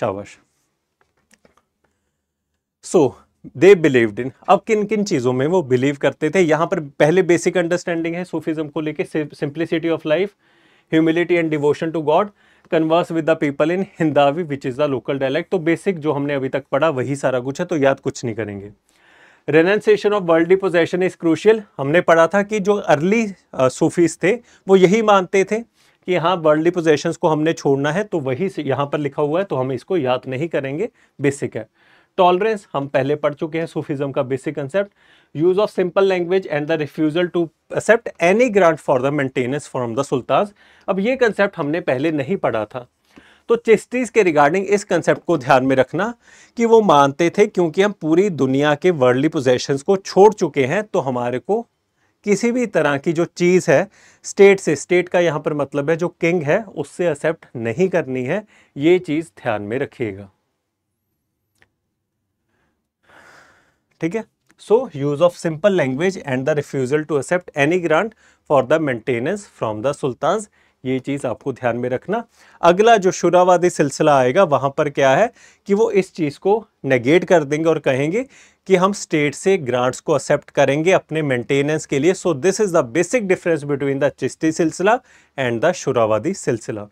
A: शाबाश सो दे बिलीव्ड इन अब किन किन चीज़ों में वो बिलीव करते थे यहाँ पर पहले बेसिक अंडरस्टैंडिंग है सूफिज़म को लेके simplicity of life humility and devotion to God converse with the people in Hindavi which is the local dialect तो बेसिक जो हमने अभी तक पढ़ा वही सारा कुछ है तो याद कुछ नहीं करेंगे renunciation of worldly possession is crucial हमने पढ़ा था कि जो अर्ली सूफीज uh, थे वो यही मानते थे कि हाँ वर्ल्डली पोजेशन को हमने छोड़ना है तो वही यहाँ पर लिखा हुआ है तो हम इसको याद नहीं करेंगे बेसिक है टॉलरेंस हम पहले पढ़ चुके हैं सूफिज्म का basic concept use of simple language and the refusal to accept any grant for the maintenance from the sultans अब ये कंसेप्ट हमने पहले नहीं पढ़ा था तो चिश्तीज़ के रिगार्डिंग इस कंसेप्ट को ध्यान में रखना कि वो मानते थे क्योंकि हम पूरी दुनिया के वर्ल्डली पोजेशन को छोड़ चुके हैं तो हमारे को किसी भी तरह की जो चीज़ है स्टेट से स्टेट का यहाँ पर मतलब है जो किंग है उससे एक्सेप्ट नहीं करनी है ये चीज़ ध्यान में रखिएगा ठीक है so use of simple language and the refusal to accept any grant for the maintenance from the sultan ये चीज़ आपको ध्यान में रखना अगला जो शुरावादी सिलसिला आएगा वहां पर क्या है कि वो इस चीज़ को नेगेट कर देंगे और कहेंगे कि हम स्टेट से ग्रांट्स को एक्सेप्ट करेंगे अपने मेंटेनेंस के लिए so this is the basic difference between the Chishti सिलसिला एंड द शुरावादी सिलसिला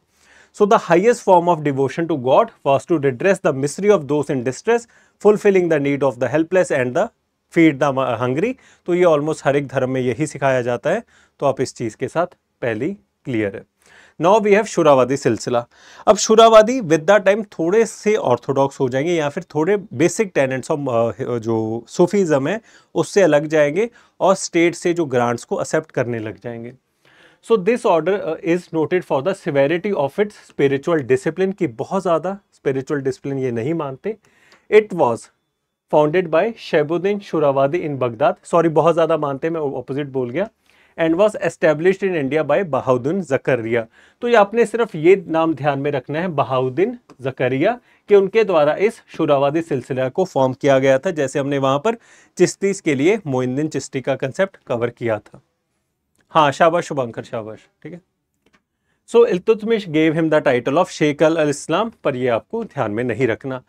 A: so the highest form of devotion to God was to redress the misery of those in distress fulfilling the need of the helpless and the feed the hungry तो ये almost हर एक धर्म में यही सिखाया जाता है तो आप इस चीज़ के साथ पहली क्लियर है नाउ वी हैव शुरावादी सिलसिला अब शुरावादी विद द टाइम थोड़े से ऑर्थोडॉक्स हो जाएंगे या फिर थोड़े बेसिक टैलेंट्स ऑफ जो सूफीज़म है उससे अलग जाएंगे और स्टेट से जो ग्रांट्स को एक्सेप्ट करने लग जाएंगे so this order is noted for the severity of its spiritual discipline की बहुत ज़्यादा स्पिरिचुअल डिसिप्लिन ये नहीं मानते it was founded by Shahabuddin Suhrawardi in Baghdad sorry बहुत ज़्यादा मानते हैं मैं ऑपोजिट बोल गया and was establish in India by Bahauddin Zakariya तो ये आपने सिर्फ ये नाम ध्यान में रखना है बहाउद्दीन जकरिया कि उनके द्वारा इस शुरावादी सिलसिला को फॉर्म किया गया था जैसे हमने वहाँ पर चिश्तीस के लिए मोइनदीन चिश्ती का कंसेप्ट कवर किया था हाँ शाबाश शुभंकर शाबाश ठीक है so Iltutmish gave him the title of Sheikh al al Islam पर यह आपको ध्यान में नहीं रखना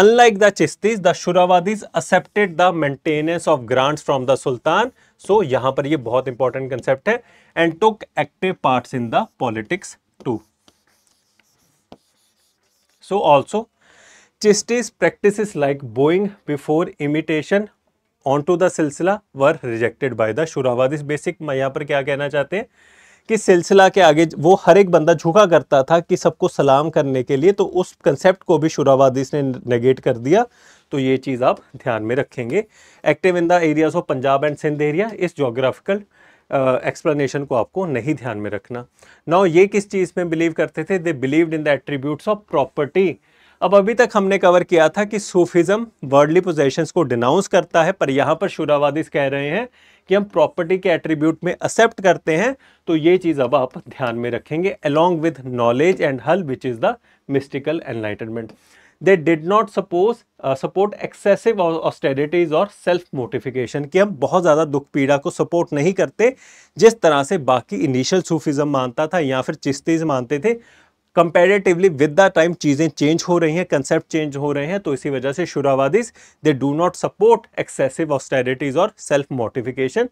A: unlike the Chishtis the Suhrawardis accepted the maintenance of grants from the sultan so यहां पर यह बहुत इंपॉर्टेंट कंसेप्ट है and took active part in the politics too so also Chishtis practice like bowing before initiation on to the सिलसिला were rejected by the Suhrawardis basic मैं यहां पर क्या कहना चाहते हैं कि सिलसिला के आगे वो हर एक बंदा झुका करता था कि सबको सलाम करने के लिए तो उस कंसेप्ट को भी शुरावादी ने नेगेट कर दिया तो ये चीज़ आप ध्यान में रखेंगे active in the areas of Punjab and Sindh area इस जोग्राफिकल एक्सप्लेनेशन uh, को आपको नहीं ध्यान में रखना नाउ ये किस चीज़ में बिलीव करते थे they believed in the attributes of property अब अभी तक हमने कवर किया था कि सूफिज्म वर्डली पोजेशंस को डिनाउंस करता है पर यहाँ पर शुरावादी कह रहे हैं कि हम प्रॉपर्टी के एट्रीब्यूट में एक्सेप्ट करते हैं तो ये चीज़ अब आप ध्यान में रखेंगे अलॉन्ग विद नॉलेज एंड हल which is the mystical enlightenment they did not suppose support excessive austerities और सेल्फ मोटिफिकेशन कि हम बहुत ज़्यादा दुख पीड़ा को सपोर्ट नहीं करते जिस तरह से बाकी इनिशियल सूफिज्म मानता था या फिर चिश्तीज मानते थे कंपेरेटिवली विद द टाइम चीज़ें चेंज हो रही हैं कंसेप्ट चेंज हो रहे हैं तो इसी वजह से Suhrawardis they do not support excessive austerities और self mortification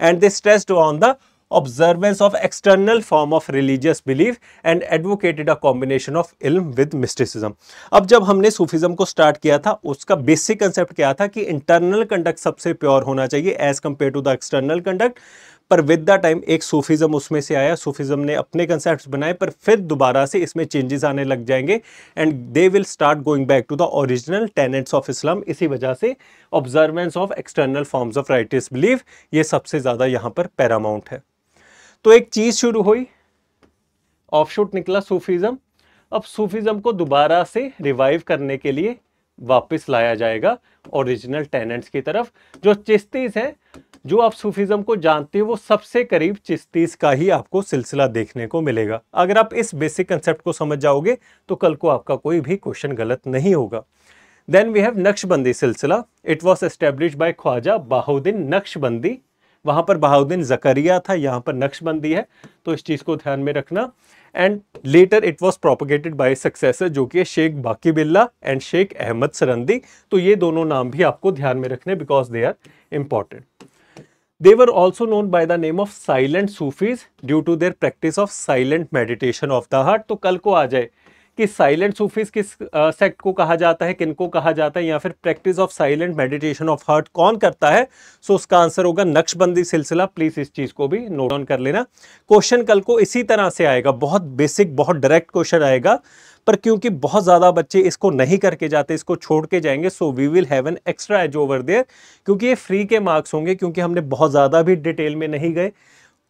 A: and they stressed on the observance of external form of religious belief and advocated a combination of इल्म विद मिस्टिसिज्म अब जब हमने सूफिज्म को स्टार्ट किया था उसका बेसिक कंसेप्ट क्या था कि इंटरनल कंडक्ट सबसे प्योर होना चाहिए as compare to the external conduct पर विद द टाइम एक सूफिज्म उसमें से आया सूफीज़म ने अपने कंसेप्ट बनाए पर फिर दोबारा से इसमें चेंजेस आने लग जाएंगे and they will start going back to the original tenets of Islam इसी वजह से observance of external forms of righteous belief ये सबसे ज़्यादा यहाँ पर पैरामाउंट है तो एक चीज़ शुरू हुई ऑफशूट निकला सूफिज्म अब सूफिज्म को दोबारा से रिवाइव करने के लिए वापस लाया जाएगा ओरिजिनल टेनेंट्स की तरफ जो चिश्तीज़ हैं जो आप सूफिज्म को जानते हो वो सबसे करीब चिश्तीस का ही आपको सिलसिला देखने को मिलेगा अगर आप इस बेसिक कंसेप्ट को समझ जाओगे तो कल को आपका कोई भी क्वेश्चन गलत नहीं होगा देन वी हैव नक्शबंदी सिलसिला it was establish by Khwaja Bahauddin Naqshbandi वहाँ पर बहाउद्दीन जकरिया था यहाँ पर नक्शबंदी है तो इस चीज़ को ध्यान में रखना and later it was propagated by successor जो कि शेख बाकी बिल्ला एंड शेख अहमद सरंदी तो ये दोनों नाम भी आपको ध्यान में रखने because they are important They were also known by the name of silent Sufis due to their practice of silent meditation of the heart. तो कल को आ जाए कि साइलेंट सूफीज किस सेक्ट को कहा जाता है किनको कहा जाता है या फिर practice of silent meditation of heart कौन करता है सो उसका आंसर होगा नक्शबंदी सिलसिला प्लीज़ इस चीज़ को भी नोट ऑन कर लेना क्वेश्चन कल को इसी तरह से आएगा बहुत बेसिक बहुत डायरेक्ट क्वेश्चन आएगा पर क्योंकि बहुत ज़्यादा बच्चे इसको नहीं करके जाते इसको छोड़ के जाएंगे so we will have an extra edge over there क्योंकि ये फ्री के मार्क्स होंगे क्योंकि हमने बहुत ज़्यादा भी डिटेल में नहीं गए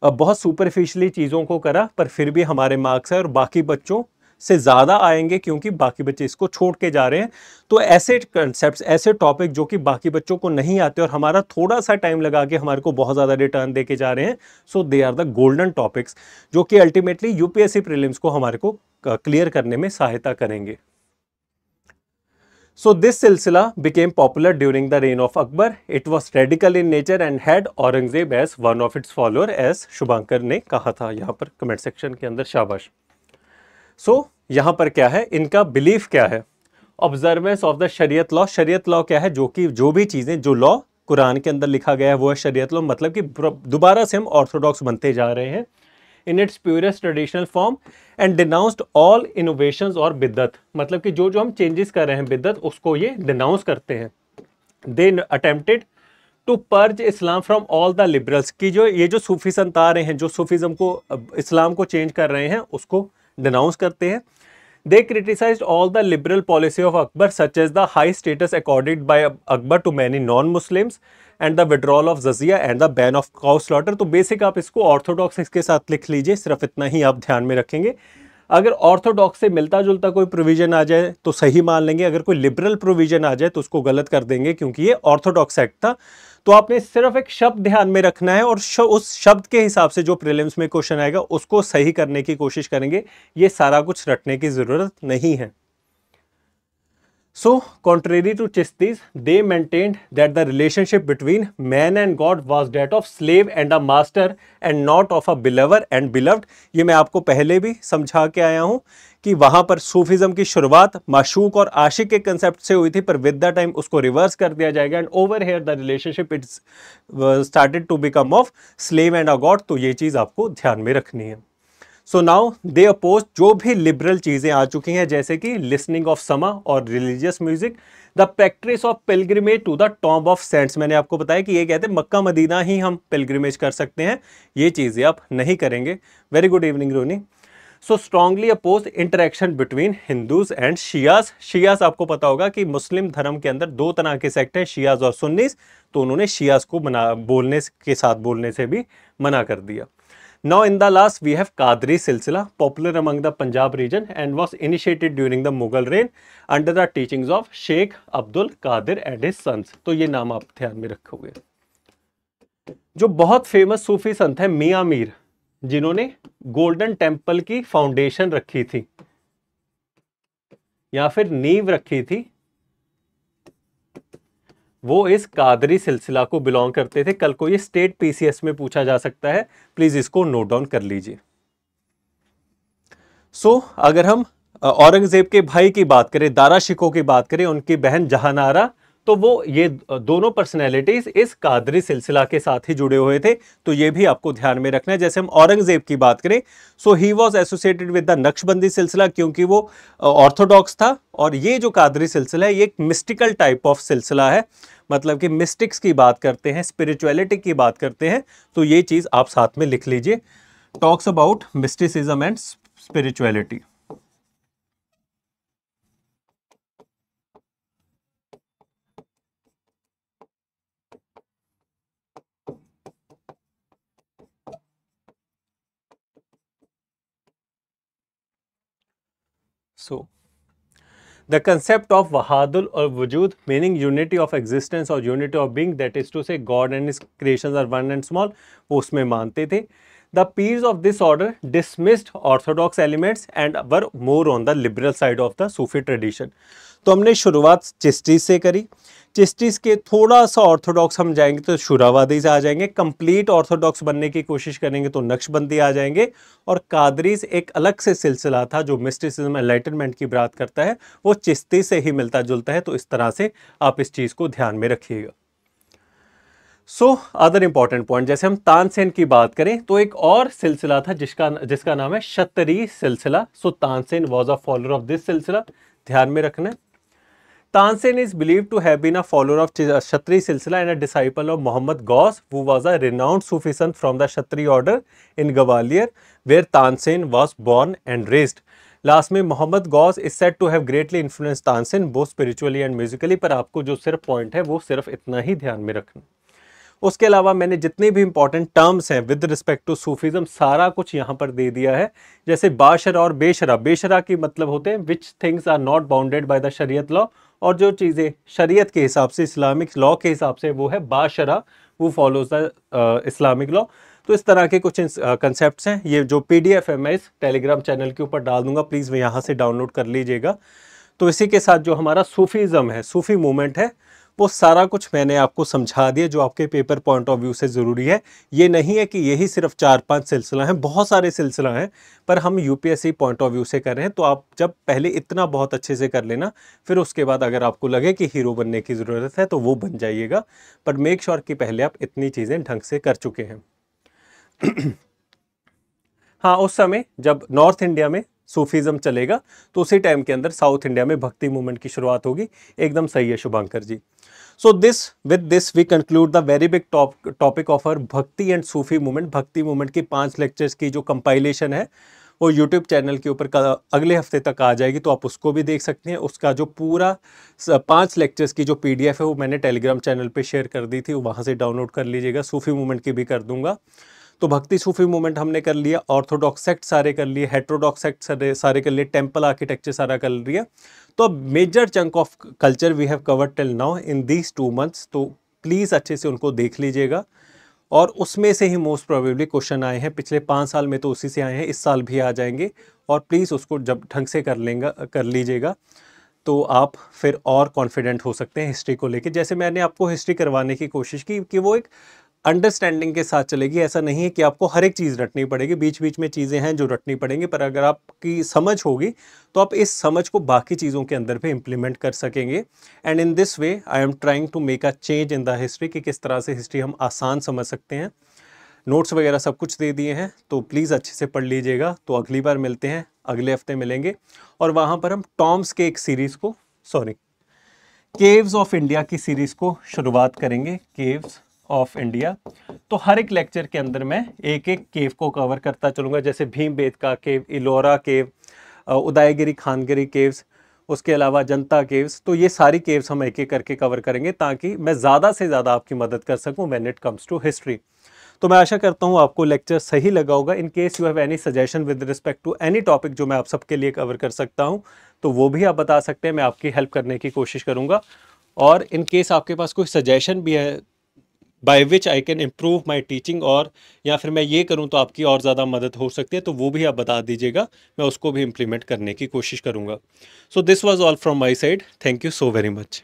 A: बहुत सुपरफिशली चीज़ों को करा पर फिर भी हमारे मार्क्स है और बाकी बच्चों से ज़्यादा आएंगे क्योंकि बाकी बच्चे इसको छोड़ के जा रहे हैं तो ऐसे कंसेप्ट ऐसे टॉपिक जो कि बाकी बच्चों को नहीं आते और हमारा थोड़ा सा टाइम लगा के हमारे को बहुत ज़्यादा रिटर्न दे के जा रहे हैं so they are the golden topics जो कि अल्टीमेटली यूपीएससी प्रीलिम्स को हमारे को क्लियर करने में सहायता करेंगे सो दिस सिलसिला became popular during the reign of Akbar it was radical in nature and had Aurangzeb as one of its follower as Shubhankar ने कहा था यहाँ पर कमेंट सेक्शन के अंदर शाबाश सो so, यहाँ पर क्या है इनका बिलीफ क्या है observance of the Shariat law Shariat law क्या है जो कि जो भी चीज़ें जो लॉ कुरान के अंदर लिखा गया है वो है शरीयत लॉ मतलब कि दोबारा से हम ऑर्थोडॉक्स बनते जा रहे हैं in its purest traditional form and denounced all innovation और बिद्दत मतलब कि जो जो हम चेंजेस कर रहे हैं बिद्दत उसको ये डिनाउंस करते हैं they attempted to purge Islam from all the liberals की जो ये जो सूफी संत आ रहे हैं जो सूफिज़म को इस्लाम को चेंज कर रहे हैं उसको डिनाउंस करते हैं they criticise all the liberal policy of Akbar such is the high status accorded by Akbar to many non Muslims and the withdrawal of jizya and the ban of cow slaughter तो basic आप इसको Orthodox इसके साथ लिख लीजिए सिर्फ इतना ही आप ध्यान में रखेंगे अगर ऑर्थोडॉक्स से मिलता जुलता कोई प्रोविजन आ जाए तो सही मान लेंगे अगर कोई लिबरल प्रोविजन आ जाए तो उसको गलत कर देंगे क्योंकि ये ऑर्थोडॉक्स एक्ट था तो आपने सिर्फ एक शब्द ध्यान में रखना है और उस शब्द के हिसाब से जो प्रिलिम्स में क्वेश्चन आएगा उसको सही करने की कोशिश करेंगे ये सारा कुछ रटने की ज़रूरत नहीं है So, contrary to Chistis, they maintained that the relationship between man and God was that of slave and a master and not of a बिलवर and beloved. ये मैं आपको पहले भी समझा के आया हूँ कि वहाँ पर सूफिज़म की शुरुआत माशूक और आशिक के कंसेप्ट से हुई थी पर विद द टाइम उसको रिवर्स कर दिया जाएगा and over here the relationship its started to become of slave and a God तो ये चीज़ आपको ध्यान में रखनी है सो नाउ दे अपोज जो भी लिबरल चीज़ें आ चुकी हैं जैसे कि लिसनिंग ऑफ समा और religious music the practice of pilgrimage to the tomb of saints मैंने आपको बताया कि ये कहते हैं मक्का मदीना ही हम पिलग्रिमेज कर सकते हैं ये चीज़ें आप नहीं करेंगे very good evening Ronnie so strongly oppose interaction between Hindus and Shias Shias आपको पता होगा कि मुस्लिम धर्म के अंदर दो तरह के सेक्ट हैं शियाज और सुन्नीस तो उन्होंने शियाज को मना बोलने के साथ बोलने से भी मना कर दिया Now in the last we have Kadri Silsila, popular among the Punjab region and was initiated during the Mughal reign under the teachings of Sheikh Abdul Qadir and his sons. तो ये नाम आप ध्यान में रखोगे जो बहुत फेमस सूफी संत है मिया मीर जिन्होंने गोल्डन टेम्पल की फाउंडेशन रखी थी या फिर नींव रखी थी वो इस कादरी सिलसिला को बिलोंग करते थे कल को ये स्टेट पीसीएस में पूछा जा सकता है प्लीज़ इसको नोट डाउन कर लीजिए सो so, अगर हम औरंगज़ेब के भाई की बात करें दारा शिको की बात करें उनकी बहन जहानारा तो वो ये दोनों पर्सनैलिटीज़ इस कादरी सिलसिला के साथ ही जुड़े हुए थे तो ये भी आपको ध्यान में रखना है जैसे हम औरंगज़ेब की बात करें so he was associated with the Naqshbandi सिलसिला क्योंकि वो ऑर्थोडॉक्स था और ये जो कादरी सिलसिला है ये एक मिस्टिकल टाइप ऑफ सिलसिला है मतलब कि मिस्टिक्स की बात करते हैं स्पिरिचुअलिटी की बात करते हैं तो ये चीज़ आप साथ में लिख लीजिए talks about mysticism and spirituality so. The concept of Wahadul or Wujud meaning unity of existence or unity of being that is to say God and his creations are one and small वो उसमें मानते थे The peers of this order dismissed orthodox elements and were more on the liberal side of the Sufi tradition. तो हमने शुरुआत चिश्ती से करी चिस्टिस के थोड़ा सा ऑर्थोडॉक्स हम जाएंगे तो शुरावादीज आ जाएंगे कंप्लीट ऑर्थोडॉक्स बनने की कोशिश करेंगे तो नक्शबंदी आ जाएंगे और कादरीज एक अलग से सिलसिला था जो मिस्टिसिज्म एनलाइटनमेंट की बात करता है वो चिश्ती से ही मिलता जुलता है तो इस तरह से आप इस चीज़ को ध्यान में रखिएगा सो अदर इंपॉर्टेंट पॉइंट जैसे हम तानसेन की बात करें तो एक और सिलसिला था जिसका जिसका नाम है शतरी सिलसिला so Tansen was a follower of this सिलसिला ध्यान में रखना है Tansen is believe to have been a follower of Shattari सिलसिला and a disciple of Mohammad Ghaus वो was a renowned Sufi saint from the Shattari order in Gwalior where Tansen was born and raised last में Mohammad Ghaus is said to have greatly influence Tansen both spiritually and musically पर आपको जो सिर्फ point है वो सिर्फ इतना ही ध्यान में रखना उसके अलावा मैंने जितने भी इंपॉर्टेंट टर्म्स हैं विद रिस्पेक्ट टू सूफिज्म सारा कुछ यहाँ पर दे दिया है जैसे बाशरा और बेशरा बेशरा की मतलब होते हैं which things are not bounded by the Shariat law और जो चीज़ें शरीयत के हिसाब से इस्लामिक लॉ के हिसाब से वो है बाशरा वो फॉलोज द इस्लामिक लॉ तो इस तरह के कुछ कंसेप्ट uh, हैं ये जो पी डी एफ है मैं इस टेलीग्राम चैनल के ऊपर डाल दूंगा प्लीज़ वह यहाँ से डाउनलोड कर लीजिएगा तो इसी के साथ जो हमारा सूफीज़म है सूफ़ी मूवमेंट है वो सारा कुछ मैंने आपको समझा दिया जो आपके पेपर पॉइंट ऑफ व्यू से ज़रूरी है ये नहीं है कि यही सिर्फ चार पांच सिलसिला हैं बहुत सारे सिलसिला हैं पर हम यूपीएससी पॉइंट ऑफ व्यू से कर रहे हैं तो आप जब पहले इतना बहुत अच्छे से कर लेना फिर उसके बाद अगर आपको लगे कि हीरो बनने की ज़रूरत है तो वो बन जाइएगा पर मेक श्योर sure कि पहले आप इतनी चीज़ें ढंग से कर चुके हैं हाँ उस समय जब नॉर्थ इंडिया में सूफीज़म चलेगा तो उसी टाइम के अंदर साउथ इंडिया में भक्ति मूवमेंट की शुरुआत होगी एकदम सही है Shubhankar ji so this with this we conclude the very big topic of uh bhakti and Sufi movement bhakti movement की पांच लेक्चर्स की जो कंपाइलेशन है वो यूट्यूब चैनल के ऊपर अगले हफ्ते तक आ जाएगी तो आप उसको भी देख सकते हैं उसका जो पूरा पांच लेक्चर्स की जो पीडीएफ है वो मैंने टेलीग्राम चैनल पे शेयर कर दी थी वहाँ से डाउनलोड कर लीजिएगा सूफी मूवमेंट की भी कर दूंगा तो भक्ति सूफी मूवमेंट हमने कर लिया ऑर्थोडॉक्स सेक्ट सारे कर लिए हेट्रोडॉक्स सेक्ट सारे सारे कर लिए टेम्पल आर्किटेक्चर सारा कर लिया तो अब major chunk of culture we have covered till now in these two months तो प्लीज़ अच्छे से उनको देख लीजिएगा और उसमें से ही मोस्ट प्रोबेबली क्वेश्चन आए हैं पिछले पाँच साल में तो उसी से आए हैं इस साल भी आ जाएंगे और प्लीज़ उसको जब ढंग से कर लेंगे कर लीजिएगा तो आप फिर और कॉन्फिडेंट हो सकते हैं हिस्ट्री को लेके जैसे मैंने आपको हिस्ट्री करवाने की कोशिश की कि वो एक अंडरस्टैंडिंग के साथ चलेगी ऐसा नहीं है कि आपको हर एक चीज़ रटनी पड़ेगी बीच बीच में चीज़ें हैं जो रटनी पड़ेंगी पर अगर आपकी समझ होगी तो आप इस समझ को बाकी चीज़ों के अंदर भी इम्प्लीमेंट कर सकेंगे and in this way I am trying to make a change in the history कि किस तरह से हिस्ट्री हम आसान समझ सकते हैं नोट्स वगैरह सब कुछ दे दिए हैं तो प्लीज़ अच्छे से पढ़ लीजिएगा तो अगली बार मिलते हैं अगले हफ्ते मिलेंगे और वहाँ पर हम टॉम्स के एक सीरीज़ को सॉरी केव्स ऑफ इंडिया की सीरीज़ को शुरुआत करेंगे केव्स ऑफ इंडिया तो हर एक लेक्चर के अंदर मैं एक एक केव को कवर करता चलूँगा जैसे भीम बेद का cave Ellora cave Udayagiri Khandagiri caves उसके अलावा जनता केव्स तो ये सारी केव्स हम एक एक करके कवर करेंगे ताकि मैं ज़्यादा से ज़्यादा आपकी मदद कर सकूँ when it comes to history तो मैं आशा करता हूँ आपको लेक्चर सही लगा होगा in case you have any suggestion with respect to any topic जो मैं आप सबके लिए कवर कर सकता हूँ तो वो भी आप बता सकते हैं मैं आपकी हेल्प करने की कोशिश करूँगा और इन केस आपके पास कोई सजेशन भी है by which I can improve my teaching और या फिर मैं ये करूँ तो आपकी और ज़्यादा मदद हो सकती है तो वो भी आप बता दीजिएगा मैं उसको भी इम्प्लीमेंट करने की कोशिश करूँगा so this was all from my side thank you so very much